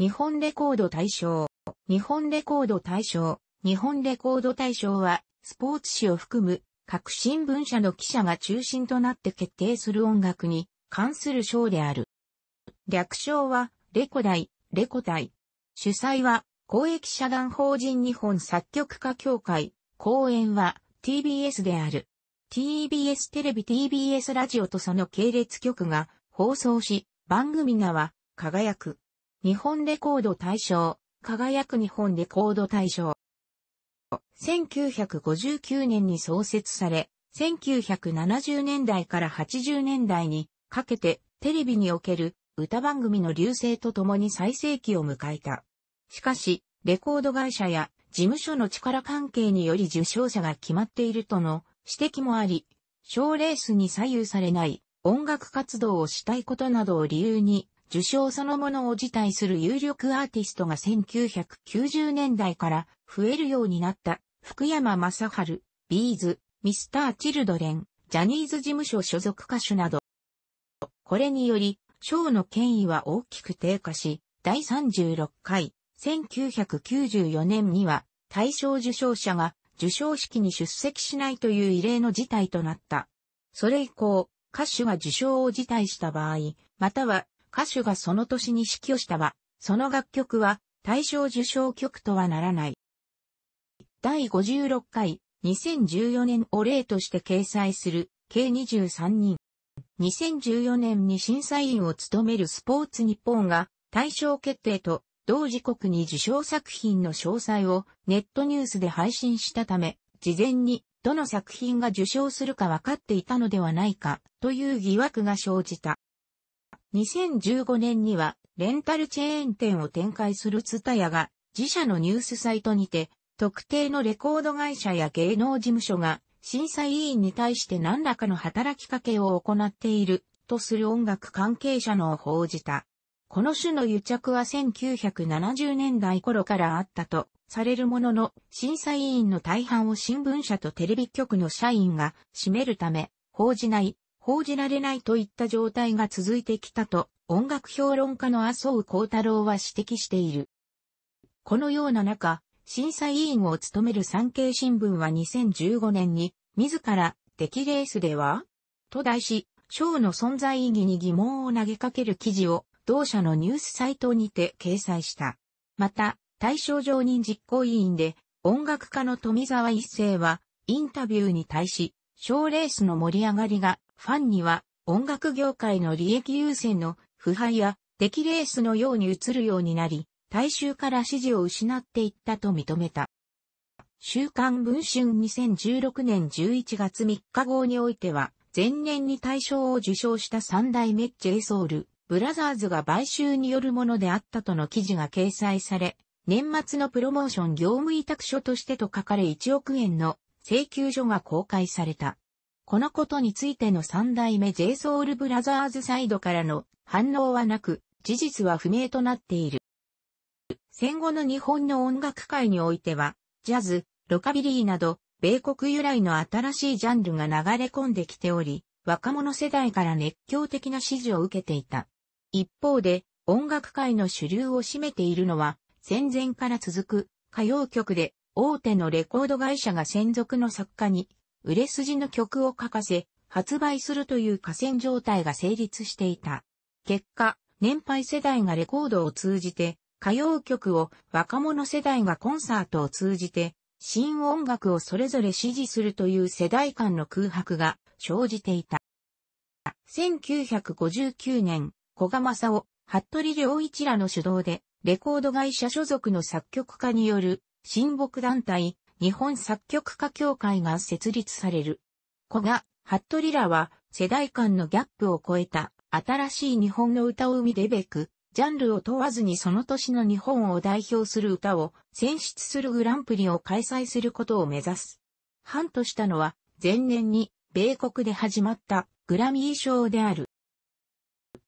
日本レコード大賞。日本レコード大賞。日本レコード大賞は、スポーツ紙を含む各新聞社の記者が中心となって決定する音楽に関する賞である。略称は、レコ大、レコ大。主催は、公益社団法人日本作曲家協会。講演は、TBS である。TBS テレビ TBS ラジオとその系列局が放送し、番組名は、輝く。日本レコード大賞、輝く日本レコード大賞。1959年に創設され、1970年代から80年代にかけてテレビにおける歌番組の流星とともに最盛期を迎えた。しかし、レコード会社や事務所の力関係により受賞者が決まっているとの指摘もあり、賞レースに左右されない音楽活動をしたいことなどを理由に受賞そのものを辞退する有力アーティストが1990年代から増えるようになった福山雅治、ビーズ、ミスター・チルドレン、ジャニーズ事務所所属歌手など。これにより、賞の権威は大きく低下し、第36回、1994年には、大賞受賞者が受賞式に出席しないという異例の事態となった。それ以降、歌手が受賞を辞退した場合、または歌手がその年に指揮をしたは、その楽曲は大賞受賞曲とはならない。第56回2014年を例として掲載する計23人。2014年に審査員を務めるスポーツ日本が大賞決定と同時刻に受賞作品の詳細をネットニュースで配信したため、事前にどの作品が受賞するか分かっていたのではないかという疑惑が生じた。2015年には、レンタルチェーン店を展開するツタヤが、自社のニュースサイトにて、特定のレコード会社や芸能事務所が、審査委員に対して何らかの働きかけを行っている、とする音楽関係者のを報じた。この種の癒着は1970年代頃からあったとされるものの、審査委員の大半を新聞社とテレビ局の社員が占めるため、報じない報じられないといった状態が続いてきたと、音楽評論家の麻生幸太郎は指摘している。このような中、審査委員を務める産経新聞は2015年に、自ら、出来レースではと題し、賞の存在意義に疑問を投げかける記事を、同社のニュースサイトにて掲載した。また、対象常任実行委員で、音楽家の富澤一世は、インタビューに対し、賞レースの盛り上がりがファンには音楽業界の利益優先の腐敗や出来レースのように映るようになり、大衆から支持を失っていったと認めた。週刊文春2016年11月3日号においては、前年に大賞を受賞した三代目 J ソウル、ブラザーズが買収によるものであったとの記事が掲載され、年末のプロモーション業務委託書としてと書かれ1億円の請求書が公開された。このことについての三代目 JSOULBROTHERS サイドからの反応はなく、事実は不明となっている。戦後の日本の音楽界においては、ジャズ、ロカビリーなど、米国由来の新しいジャンルが流れ込んできており、若者世代から熱狂的な支持を受けていた。一方で、音楽界の主流を占めているのは、戦前から続く歌謡曲で、大手のレコード会社が専属の作家に売れ筋の曲を書かせ、発売するという河川状態が成立していた。結果、年配世代がレコードを通じて、歌謡曲を若者世代がコンサートを通じて、新音楽をそれぞれ支持するという世代間の空白が生じていた。1959年、小賀正夫、服部良一らの主導で、レコード会社所属の作曲家による、親睦団体、日本作曲家協会が設立される。古賀、服部らは世代間のギャップを超えた新しい日本の歌を生み出べく、ジャンルを問わずにその年の日本を代表する歌を選出するグランプリを開催することを目指す。反としたのは前年に米国で始まったグラミー賞である。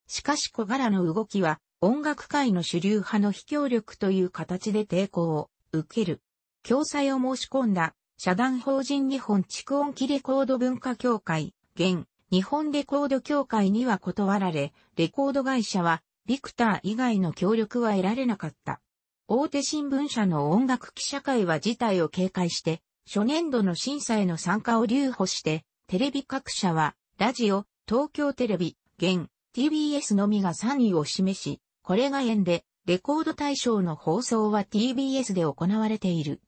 しかし小柄の動きは音楽界の主流派の非協力という形で抵抗を受ける。共済を申し込んだ、社団法人日本蓄音機レコード文化協会、現、日本レコード協会には断られ、レコード会社は、ビクター以外の協力は得られなかった。大手新聞社の音楽記者会は事態を警戒して、初年度の審査への参加を留保して、テレビ各社は、ラジオ、東京テレビ、現、TBS のみが3位を示し、これが縁で、レコード大賞の放送は TBS で行われている。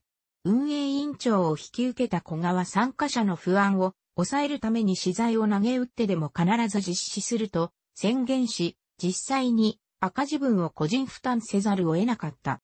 運営委員長を引き受けた小川参加者の不安を抑えるために資材を投げ打ってでも必ず実施すると宣言し、実際に赤字分を個人負担せざるを得なかった。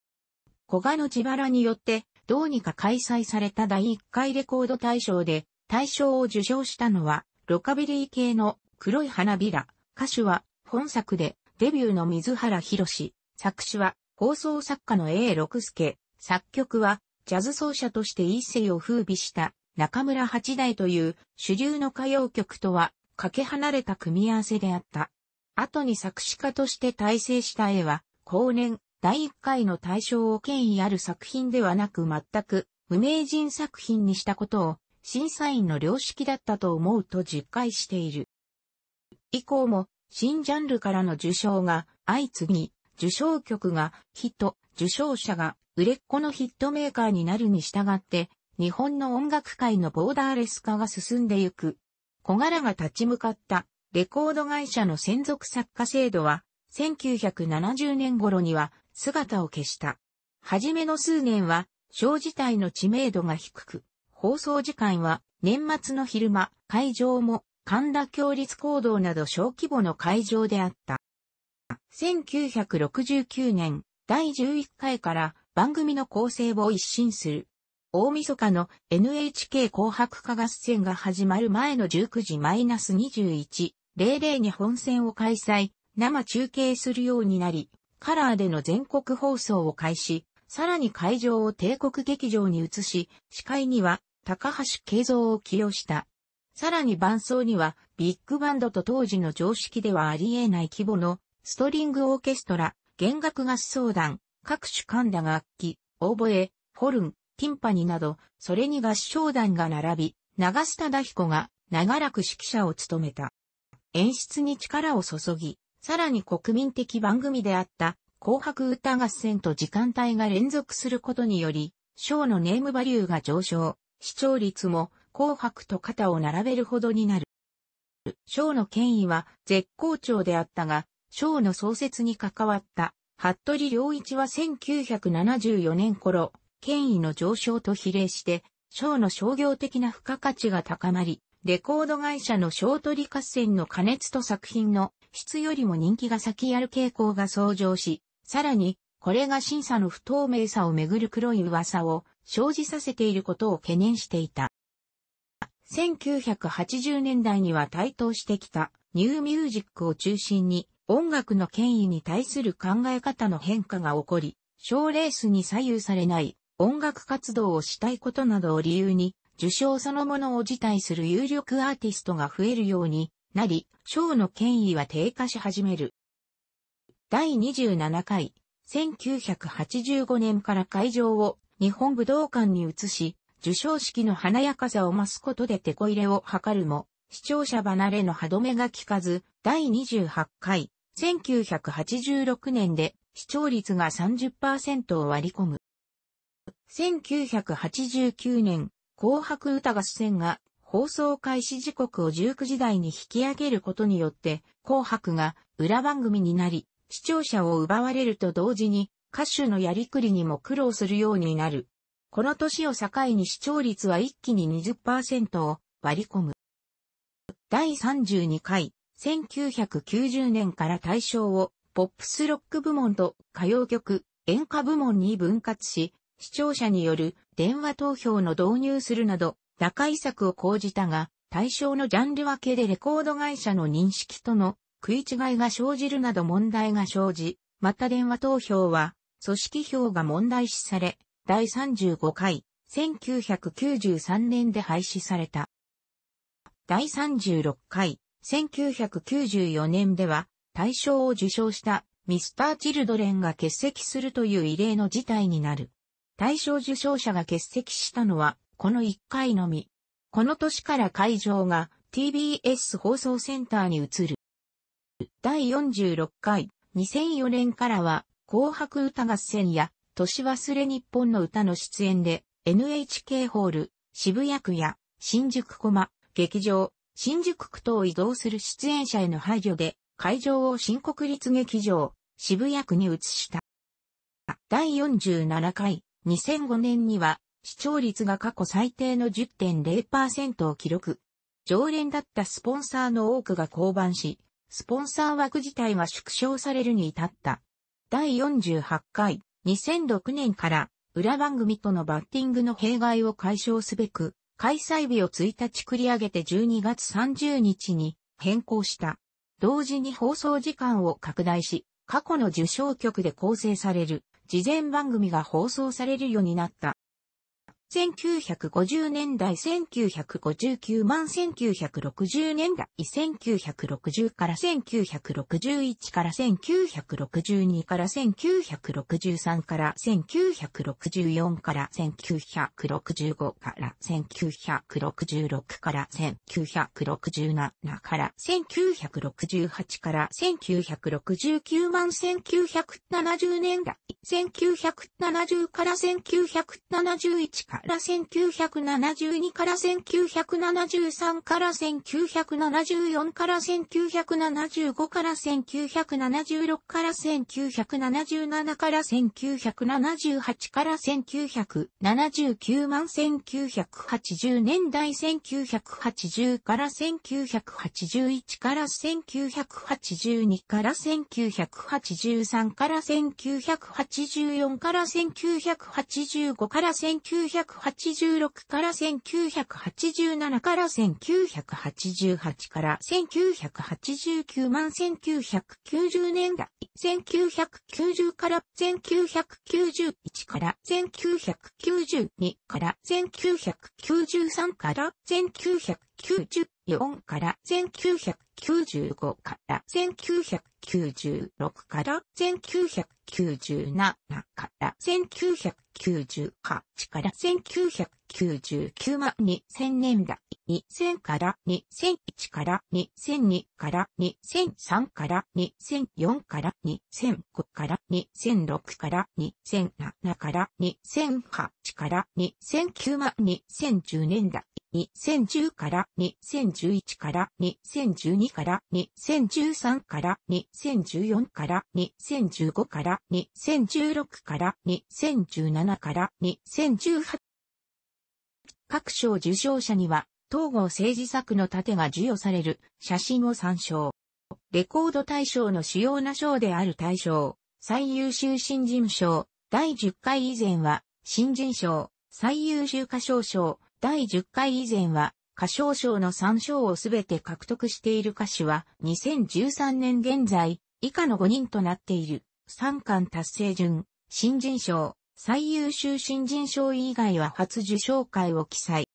小賀の自腹によってどうにか開催された第1回レコード大賞で大賞を受賞したのはロカビリー系の黒い花びら。歌手は本作でデビューの水原博士。作詞は放送作家の A 六助。作曲はジャズ奏者として一世を風靡した中村八大という主流の歌謡曲とはかけ離れた組み合わせであった。後に作詞家として大成した絵は、後年、第1回の大賞を権威ある作品ではなく全く無名人作品にしたことを審査員の良識だったと思うと実感している。以降も新ジャンルからの受賞が相次ぎ、受賞曲がヒット、受賞者が売れっ子のヒットメーカーになるに従って、日本の音楽界のボーダーレス化が進んでいく。小柄が立ち向かったレコード会社の専属作家制度は、1970年頃には姿を消した。はじめの数年は、小自体の知名度が低く、放送時間は年末の昼間、会場も神田協立行動など小規模の会場であった。1969年第11回から番組の構成を一新する。大晦日の NHK 紅白歌合戦が始まる前の19時 -21.00 に本戦を開催、生中継するようになり、カラーでの全国放送を開始、さらに会場を帝国劇場に移し、司会には高橋慶三を起用した。さらに伴奏にはビッグバンドと当時の常識ではあり得ない規模のストリングオーケストラ、弦楽合奏団、各種間だ楽器、オーボエ、ホルン、ティンパニなど、それに合唱団が並び、長下田彦が長らく指揮者を務めた。演出に力を注ぎ、さらに国民的番組であった紅白歌合戦と時間帯が連続することにより、ショーのネームバリューが上昇、視聴率も紅白と肩を並べるほどになる。ショーの権威は絶好調であったが、ショーの創設に関わった服部良一は1974年頃、権威の上昇と比例して、賞の商業的な付加価値が高まり、レコード会社の賞取り合戦の加熱と作品の質よりも人気が先やる傾向が相乗し、さらに、これが審査の不透明さをめぐる黒い噂を生じさせていることを懸念していた。1980年代には台頭してきたニューミュージックを中心に音楽の権威に対する考え方の変化が起こり、賞レースに左右されない音楽活動をしたいことなどを理由に、受賞そのものを辞退する有力アーティストが増えるようになり、賞の権威は低下し始める。第27回、1985年から会場を日本武道館に移し、受賞式の華やかさを増すことでテコ入れを図るも、視聴者離れの歯止めが効かず、第28回、1986年で視聴率が30%を割り込む。1989年、紅白歌合戦が放送開始時刻を19時台に引き上げることによって、紅白が裏番組になり、視聴者を奪われると同時に、歌手のやりくりにも苦労するようになる。この年を境に視聴率は一気に20%を割り込む。第32回1990年から対象をポップスロック部門と歌謡曲、演歌部門に分割し、視聴者による電話投票の導入するなど、打開策を講じたが、対象のジャンル分けでレコード会社の認識との食い違いが生じるなど問題が生じ、また電話投票は、組織票が問題視され、第35回、1993年で廃止された。第36回、1994年では大賞を受賞したミスター・チルドレンが欠席するという異例の事態になる。大賞受賞者が欠席したのはこの1回のみ。この年から会場が TBS 放送センターに移る。第46回2004年からは紅白歌合戦や年忘れ日本の歌の出演で NHK ホール、渋谷区や新宿駒、劇場、新宿区と移動する出演者への配慮で、会場を新国立劇場、渋谷区に移した。第47回、2005年には、視聴率が過去最低の10.0%を記録。常連だったスポンサーの多くが降板し、スポンサー枠自体が縮小されるに至った。第48回、2006年から、裏番組とのバッティングの弊害を解消すべく、開催日を1日繰り上げて12月30日に変更した。同時に放送時間を拡大し、過去の受賞曲で構成される事前番組が放送されるようになった。1950年代1959万1960年代1960から1961から1962から1963から1964から1965から1966から1967から1968から1969万1970年代1970から1971からから1972から1973から1974から1975から1976から1977から1978から1979万1980年代1980から1981から1982から1983から1984から1985から1985 1986から1987から1988から1989万1990年代、1990から1991から1992から1993から1994から1995 1995から1996から1997から1998から1999万2000年代2000から2001から2002から2003から2004から2005から2006から2007から2008から2009万2010年代2010から2011から2012から2013から2014から2015から2016から2017から2018各賞受賞者には、統合政治作の盾が授与される写真を参照。レコード大賞の主要な賞である大賞、最優秀新人賞、第10回以前は、新人賞、最優秀歌唱賞、第10回以前は、歌唱賞の3賞をすべて獲得している歌手は、2013年現在、以下の5人となっている。3冠達成順、新人賞、最優秀新人賞以外は初受賞会を記載。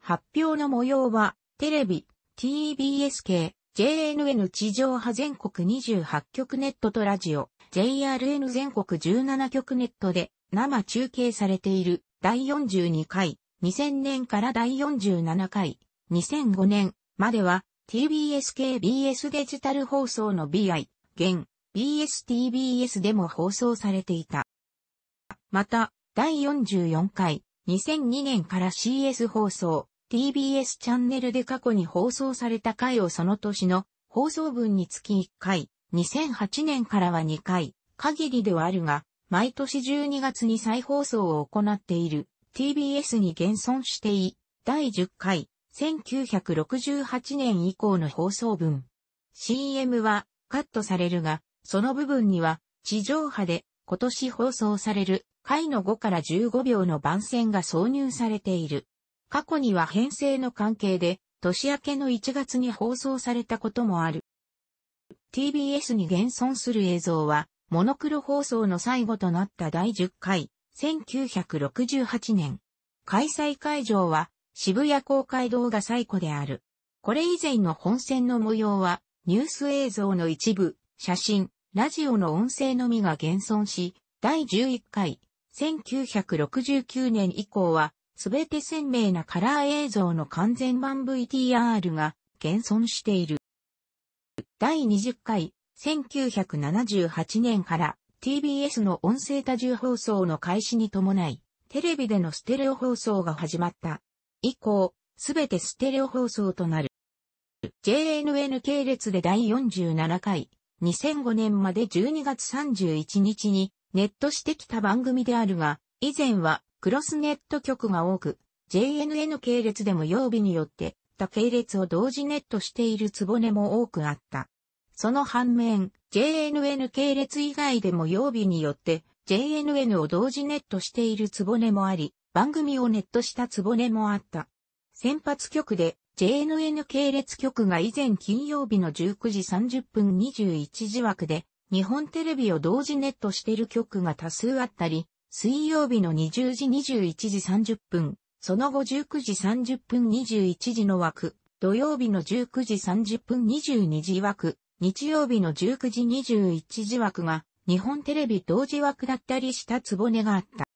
発表の模様は、テレビ、TBS 系、JNN 地上波全国28局ネットとラジオ、JRN 全国17局ネットで生中継されている第42回2000年から第47回、2005年までは TBS 系 BS デジタル放送の BI、現 BSTBS でも放送されていた。また、第44回、2002年から CS 放送、TBS チャンネルで過去に放送された回をその年の放送分につき1回、2008年からは2回、限りではあるが、毎年12月に再放送を行っている TBS に現存してい、第10回、1968年以降の放送分。CM はカットされるが、その部分には地上波で今年放送される回の5から15秒の番宣が挿入されている。過去には編成の関係で年明けの1月に放送されたこともある。TBS に現存する映像はモノクロ放送の最後となった第10回1968年。開催会場は渋谷公会堂が最古である。これ以前の本戦の模様はニュース映像の一部、写真、ラジオの音声のみが現存し、第11回、1969年以降は、すべて鮮明なカラー映像の完全版 VTR が現存している。第20回、1978年から TBS の音声多重放送の開始に伴い、テレビでのステレオ放送が始まった。以降、すべてステレオ放送となる。JNN 系列で第47回、2005年まで12月31日にネットしてきた番組であるが、以前はクロスネット局が多く、JNN 系列でも曜日によって他系列を同時ネットしているつぼねも多くあった。その反面、JNN 系列以外でも曜日によって、JNN を同時ネットしているつぼねもあり、番組をネットしたつぼねもあった。先発局で JNN 系列局が以前金曜日の19時30分21時枠で、日本テレビを同時ネットしている局が多数あったり、水曜日の20時21時30分、その後19時30分21時の枠、土曜日の19時30分22時枠、日曜日の19時21時枠が、日本テレビ同時枠だったりしたつぼねがあった。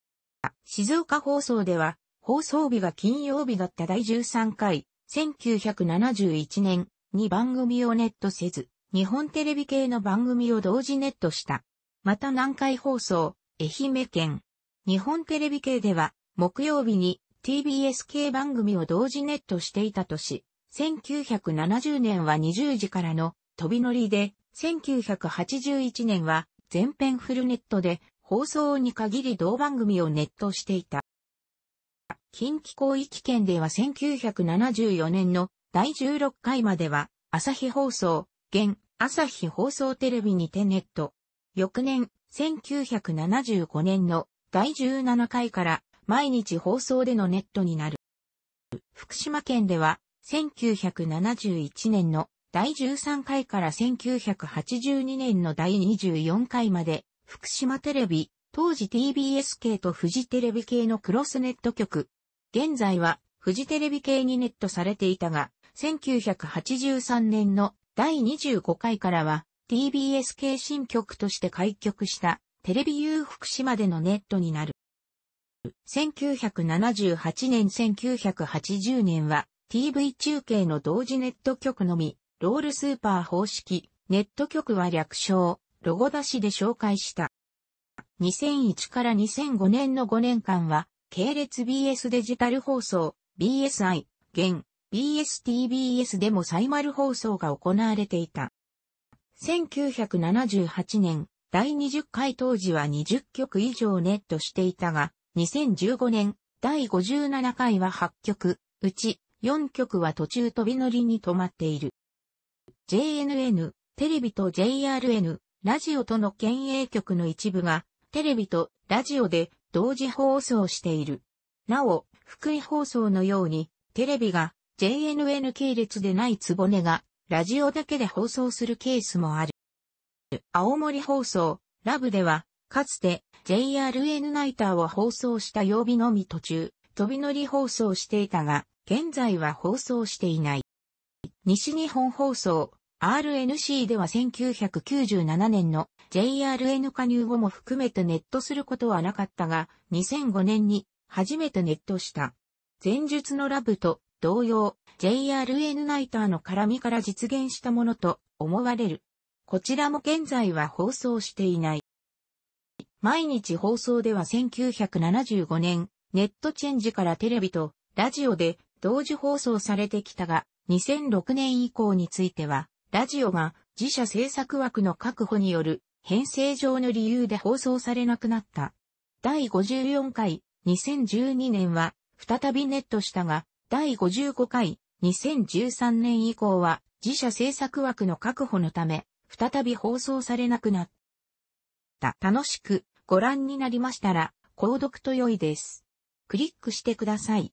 静岡放送では、放送日が金曜日だった第13回、1971年に番組をネットせず、日本テレビ系の番組を同時ネットした。また南海放送、愛媛県。日本テレビ系では、木曜日に TBS 系番組を同時ネットしていたし、1970年は20時からの飛び乗りで、1981年は全編フルネットで放送に限り同番組をネットしていた。近畿広域圏では1974年の第16回までは朝日放送、現朝日放送テレビにてネット。翌年1975年の第17回から毎日放送でのネットになる。福島県では1971年の第13回から1982年の第24回まで、福島テレビ、当時 TBS 系とフジテレビ系のクロスネット局。現在は、フジテレビ系にネットされていたが、1983年の第25回からは、TBS 系新局として開局したテレビ U 福島でのネットになる。1978年1980年は TV 中継の同時ネット局のみロールスーパー方式、ネット局は略称、ロゴ出しで紹介した。2001から2005年の5年間は、系列 BS デジタル放送、BSI、現、BSTBS でもサイマル放送が行われていた。1978年、第20回当時は20曲以上ネットしていたが、2015年、第57回は8曲、うち4曲は途中飛び乗りに止まっている。JNN、テレビと JRN、ラジオとの県営局の一部が、テレビとラジオで同時放送している。なお、福井放送のように、テレビが JNN 系列でないつぼねが、ラジオだけで放送するケースもある。青森放送、ラブでは、かつて JRN ナイターを放送した曜日のみ途中、飛び乗り放送していたが、現在は放送していない。西日本放送、RNC では1997年の JRN 加入後も含めてネットすることはなかったが、2005年に初めてネットした。前述のラブと同様、JRN ナイターの絡みから実現したものと思われる。こちらも現在は放送していない。毎日放送では1975年、ネットチェンジからテレビとラジオで同時放送されてきたが、2006年以降については、ラジオが自社制作枠の確保による編成上の理由で放送されなくなった。第54回2012年は再びネットしたが、第55回2013年以降は自社制作枠の確保のため、再び放送されなくなった。楽しくご覧になりましたら、購読と良いです。クリックしてください。